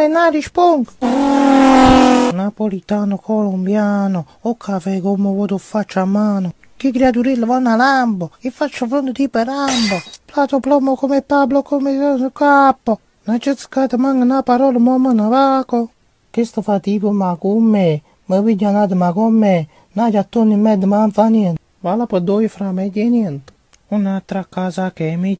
Menare spong! Napolitano colombiano, o caffè come vuoto faccia a mano. Che creaturella vanno a lambo, e faccio fronte tipo rambo. Plato plomo come Pablo come capo. Non c'è scata manca una parola, mamma navaco. Che sto fa tipo ma come? Ma viglianate ma come? Non c'è attorno in mezzo ma non fa niente. Valla per due fra me di niente. Un'altra casa che mi